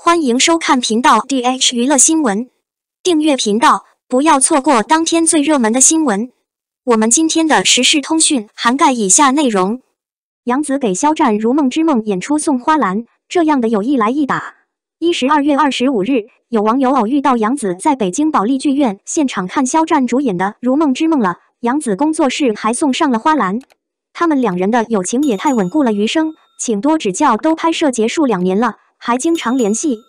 欢迎收看频道 dh 娱乐新闻，订阅频道不要错过当天最热门的新闻。我们今天的时事通讯涵盖以下内容：杨紫给肖战《如梦之梦》演出送花篮，这样的友谊来一打。一十二月二十五日，有网友偶遇到杨紫在北京保利剧院现场看肖战主演的《如梦之梦》了，杨紫工作室还送上了花篮。他们两人的友情也太稳固了，余生请多指教。都拍摄结束两年了。还经常联系，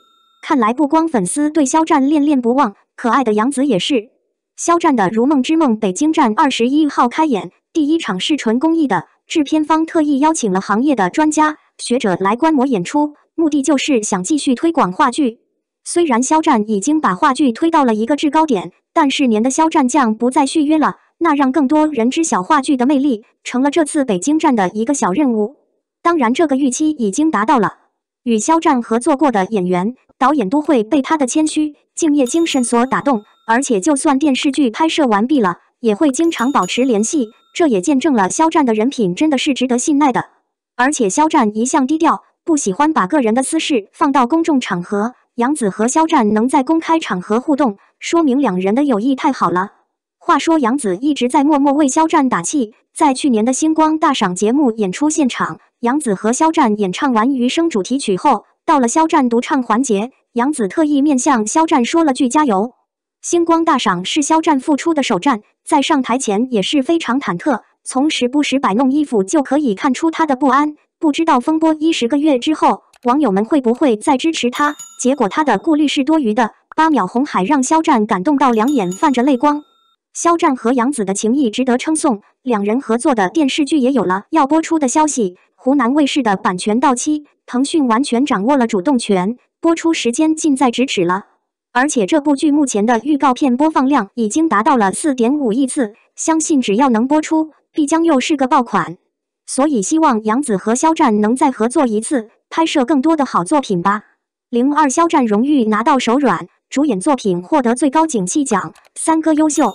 看来不光粉丝对肖战恋恋不忘，可爱的杨紫也是。肖战的《如梦之梦》北京站二十一号开演，第一场是纯公益的，制片方特意邀请了行业的专家学者来观摩演出，目的就是想继续推广话剧。虽然肖战已经把话剧推到了一个制高点，但是年的肖战将不再续约了，那让更多人知晓话剧的魅力，成了这次北京站的一个小任务。当然，这个预期已经达到了。与肖战合作过的演员、导演都会被他的谦虚敬业精神所打动，而且就算电视剧拍摄完毕了，也会经常保持联系。这也见证了肖战的人品真的是值得信赖的。而且肖战一向低调，不喜欢把个人的私事放到公众场合。杨紫和肖战能在公开场合互动，说明两人的友谊太好了。话说杨紫一直在默默为肖战打气，在去年的星光大赏节目演出现场。杨紫和肖战演唱完《余生》主题曲后，到了肖战独唱环节，杨紫特意面向肖战说了句“加油”。星光大赏是肖战复出的首站，在上台前也是非常忐忑，从时不时摆弄衣服就可以看出他的不安。不知道风波一十个月之后，网友们会不会再支持他？结果他的顾虑是多余的，八秒红海让肖战感动到两眼泛着泪光。肖战和杨紫的情谊值得称颂，两人合作的电视剧也有了要播出的消息。湖南卫视的版权到期，腾讯完全掌握了主动权，播出时间近在咫尺了。而且这部剧目前的预告片播放量已经达到了四点五亿次，相信只要能播出，必将又是个爆款。所以希望杨紫和肖战能再合作一次，拍摄更多的好作品吧。零二肖战荣誉拿到手软，主演作品获得最高景气奖，三哥优秀。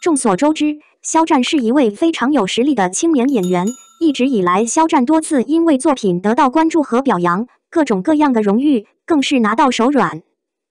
众所周知，肖战是一位非常有实力的青年演员。一直以来，肖战多次因为作品得到关注和表扬，各种各样的荣誉更是拿到手软。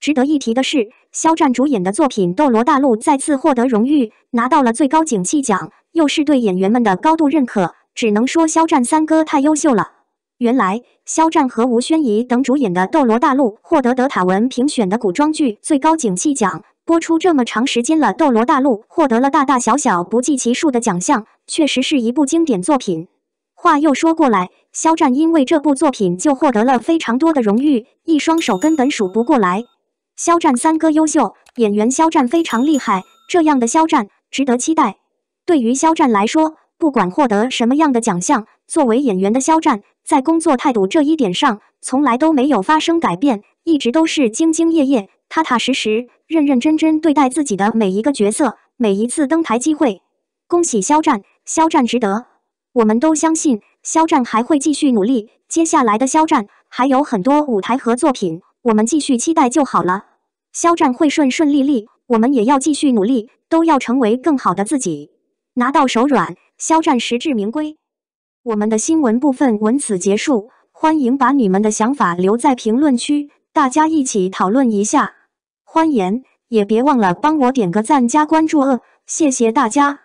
值得一提的是，肖战主演的作品《斗罗大陆》再次获得荣誉，拿到了最高景气奖，又是对演员们的高度认可。只能说，肖战三哥太优秀了。原来，肖战和吴宣仪等主演的《斗罗大陆》获得德塔文评选的古装剧最高景气奖。播出这么长时间了，《斗罗大陆》获得了大大小小不计其数的奖项，确实是一部经典作品。话又说过来，肖战因为这部作品就获得了非常多的荣誉，一双手根本数不过来。肖战三哥优秀，演员肖战非常厉害，这样的肖战值得期待。对于肖战来说，不管获得什么样的奖项，作为演员的肖战在工作态度这一点上从来都没有发生改变，一直都是兢兢业业、踏踏实实、认认真真对待自己的每一个角色、每一次登台机会。恭喜肖战，肖战值得。我们都相信肖战还会继续努力，接下来的肖战还有很多舞台和作品，我们继续期待就好了。肖战会顺顺利利，我们也要继续努力，都要成为更好的自己，拿到手软。肖战实至名归。我们的新闻部分文此结束，欢迎把你们的想法留在评论区，大家一起讨论一下。欢迎，也别忘了帮我点个赞加关注，哦，谢谢大家。